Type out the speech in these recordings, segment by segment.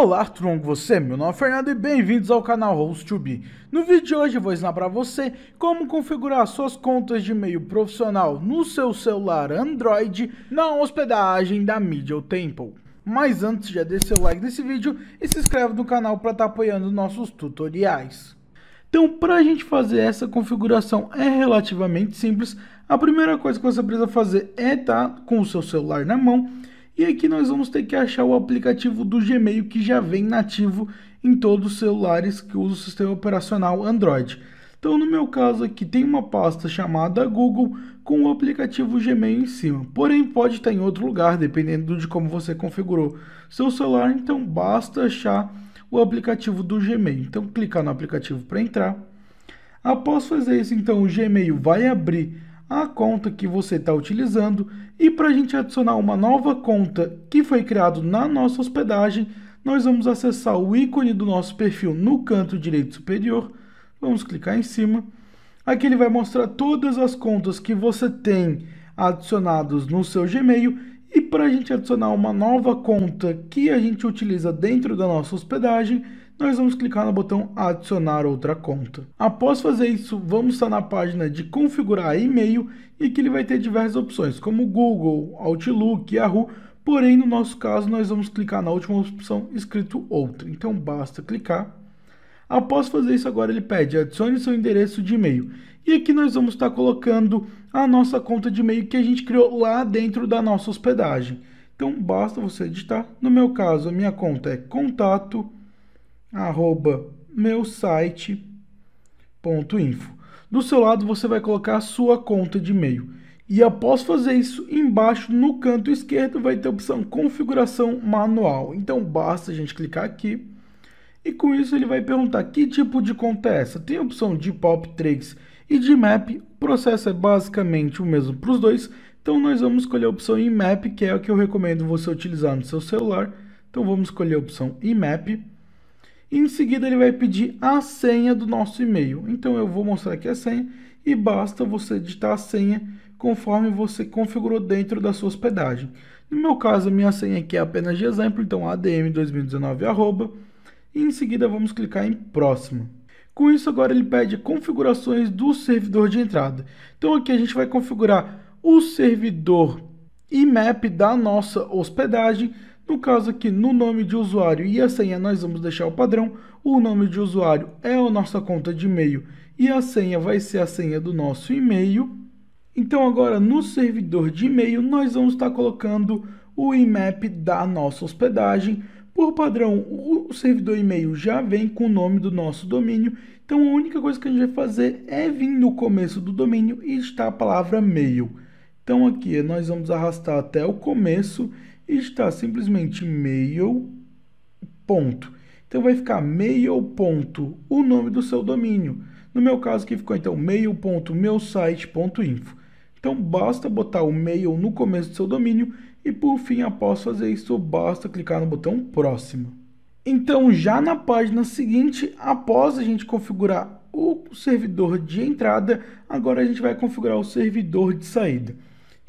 Olá, tudo com você? Meu nome é Fernando e bem-vindos ao canal Host2B. No vídeo de hoje eu vou ensinar para você como configurar suas contas de e-mail profissional no seu celular Android na hospedagem da Medium Temple. Mas antes, já deixe seu like nesse vídeo e se inscreve no canal para estar tá apoiando nossos tutoriais. Então, para a gente fazer essa configuração é relativamente simples. A primeira coisa que você precisa fazer é estar tá com o seu celular na mão e aqui nós vamos ter que achar o aplicativo do Gmail que já vem nativo em todos os celulares que usam o sistema operacional Android. Então, no meu caso aqui, tem uma pasta chamada Google com o aplicativo Gmail em cima. Porém, pode estar em outro lugar, dependendo de como você configurou seu celular. Então, basta achar o aplicativo do Gmail. Então, clicar no aplicativo para entrar. Após fazer isso, então, o Gmail vai abrir a conta que você está utilizando e para a gente adicionar uma nova conta que foi criada na nossa hospedagem, nós vamos acessar o ícone do nosso perfil no canto direito superior, vamos clicar em cima. Aqui ele vai mostrar todas as contas que você tem adicionadas no seu Gmail e para a gente adicionar uma nova conta que a gente utiliza dentro da nossa hospedagem, nós vamos clicar no botão adicionar outra conta. Após fazer isso, vamos estar na página de configurar e-mail e que ele vai ter diversas opções, como Google, Outlook, Yahoo, porém no nosso caso nós vamos clicar na última opção escrito outra, então basta clicar. Após fazer isso agora ele pede adicione seu endereço de e-mail e aqui nós vamos estar colocando a nossa conta de e-mail que a gente criou lá dentro da nossa hospedagem. Então basta você editar no meu caso a minha conta é contato arroba meu info. Do seu lado você vai colocar a sua conta de e-mail. E após fazer isso, embaixo no canto esquerdo vai ter a opção configuração manual. Então basta a gente clicar aqui. E com isso ele vai perguntar que tipo de conta é essa. Tem a opção de POP3 e de MAP. O processo é basicamente o mesmo para os dois. Então nós vamos escolher a opção IMAP, que é o que eu recomendo você utilizar no seu celular. Então vamos escolher a opção IMAP. E em seguida ele vai pedir a senha do nosso e-mail. Então eu vou mostrar aqui a senha e basta você digitar a senha conforme você configurou dentro da sua hospedagem. No meu caso, a minha senha aqui é apenas de exemplo, então adm2019 arroba. E em seguida vamos clicar em próximo. Com isso agora ele pede configurações do servidor de entrada. Então aqui a gente vai configurar o servidor IMAP da nossa hospedagem no caso aqui, no nome de usuário e a senha, nós vamos deixar o padrão. O nome de usuário é a nossa conta de e-mail e a senha vai ser a senha do nosso e-mail. Então agora, no servidor de e-mail, nós vamos estar colocando o IMAP da nossa hospedagem. Por padrão, o servidor e-mail já vem com o nome do nosso domínio, então a única coisa que a gente vai fazer é vir no começo do domínio e está a palavra mail. Então aqui nós vamos arrastar até o começo está simplesmente mail. Ponto. Então vai ficar mail. Ponto, o nome do seu domínio. No meu caso aqui ficou então mail.meusite.info. Então basta botar o mail no começo do seu domínio e por fim, após fazer isso, basta clicar no botão próximo. Então já na página seguinte, após a gente configurar o servidor de entrada, agora a gente vai configurar o servidor de saída.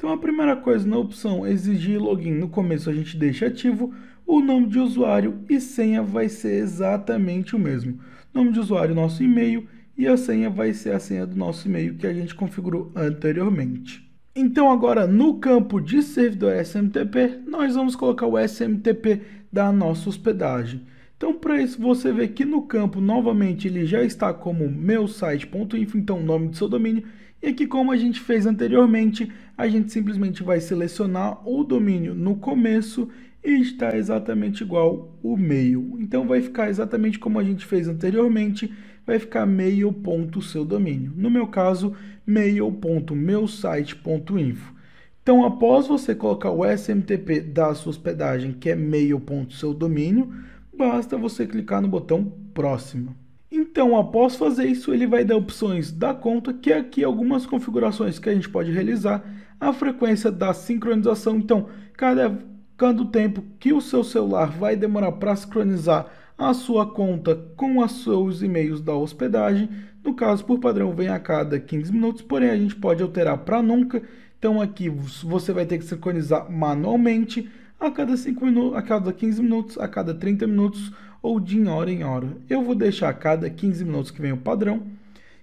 Então a primeira coisa na opção exigir login, no começo a gente deixa ativo, o nome de usuário e senha vai ser exatamente o mesmo. Nome de usuário, nosso e-mail e a senha vai ser a senha do nosso e-mail que a gente configurou anteriormente. Então agora no campo de servidor SMTP, nós vamos colocar o SMTP da nossa hospedagem. Então, para isso, você vê que no campo, novamente, ele já está como meu site.info, então o nome do seu domínio. E aqui, como a gente fez anteriormente, a gente simplesmente vai selecionar o domínio no começo e está exatamente igual o mail. Então, vai ficar exatamente como a gente fez anteriormente, vai ficar mail.seu domínio. No meu caso, mail.meusite.info. Então, após você colocar o SMTP da sua hospedagem, que é mail.seu domínio, basta você clicar no botão Próxima. Então, após fazer isso, ele vai dar opções da conta, que é aqui algumas configurações que a gente pode realizar, a frequência da sincronização. Então, cada, cada tempo que o seu celular vai demorar para sincronizar a sua conta com os seus e-mails da hospedagem. No caso, por padrão, vem a cada 15 minutos, porém a gente pode alterar para nunca. Então, aqui você vai ter que sincronizar manualmente a cada, 5 minutos, a cada 15 minutos, a cada 30 minutos ou de hora em hora. Eu vou deixar a cada 15 minutos que vem o padrão.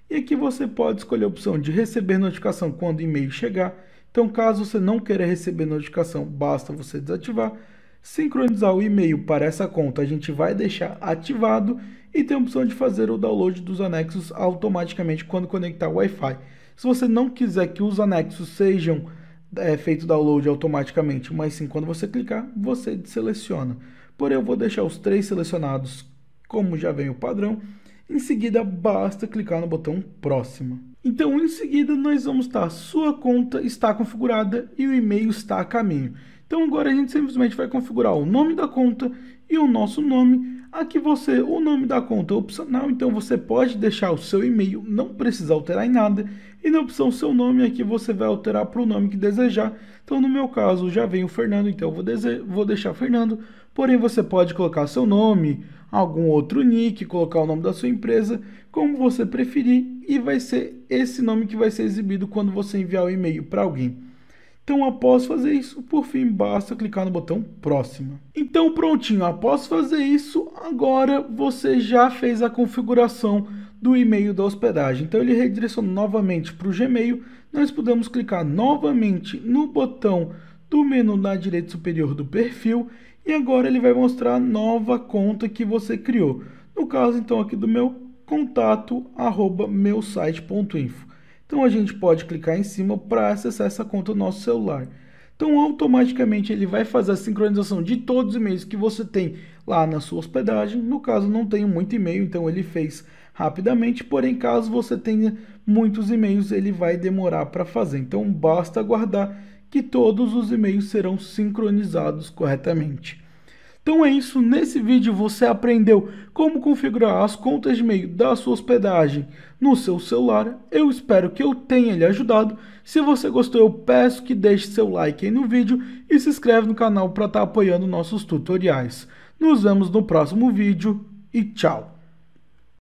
E aqui você pode escolher a opção de receber notificação quando o e-mail chegar. Então, caso você não queira receber notificação, basta você desativar. Sincronizar o e-mail para essa conta a gente vai deixar ativado e tem a opção de fazer o download dos anexos automaticamente quando conectar o Wi-Fi. Se você não quiser que os anexos sejam é feito download automaticamente, mas sim quando você clicar, você seleciona. Porém, eu vou deixar os três selecionados como já vem o padrão. Em seguida, basta clicar no botão próximo. Então, em seguida, nós vamos estar sua conta está configurada e o e-mail está a caminho. Então, agora a gente simplesmente vai configurar o nome da conta e o nosso nome. Aqui você, o nome da conta é opcional, então você pode deixar o seu e-mail, não precisa alterar em nada e na opção seu nome aqui é você vai alterar para o nome que desejar. Então no meu caso já vem o Fernando, então eu vou, vou deixar Fernando, porém você pode colocar seu nome, algum outro nick, colocar o nome da sua empresa, como você preferir e vai ser esse nome que vai ser exibido quando você enviar o e-mail para alguém. Então, após fazer isso, por fim, basta clicar no botão próxima. Então, prontinho, após fazer isso, agora você já fez a configuração do e-mail da hospedagem. Então ele redirecionou novamente para o Gmail. Nós podemos clicar novamente no botão do menu na direita superior do perfil e agora ele vai mostrar a nova conta que você criou. No caso então aqui do meu contato arroba meu site.info. Então a gente pode clicar em cima para acessar essa conta no nosso celular. Então automaticamente ele vai fazer a sincronização de todos os e-mails que você tem lá na sua hospedagem. No caso não tenho muito e-mail, então ele fez rapidamente, porém caso você tenha muitos e-mails, ele vai demorar para fazer. Então basta aguardar que todos os e-mails serão sincronizados corretamente. Então é isso, nesse vídeo você aprendeu como configurar as contas de e-mail da sua hospedagem no seu celular. Eu espero que eu tenha lhe ajudado. Se você gostou, eu peço que deixe seu like aí no vídeo e se inscreve no canal para estar tá apoiando nossos tutoriais. Nos vemos no próximo vídeo e tchau!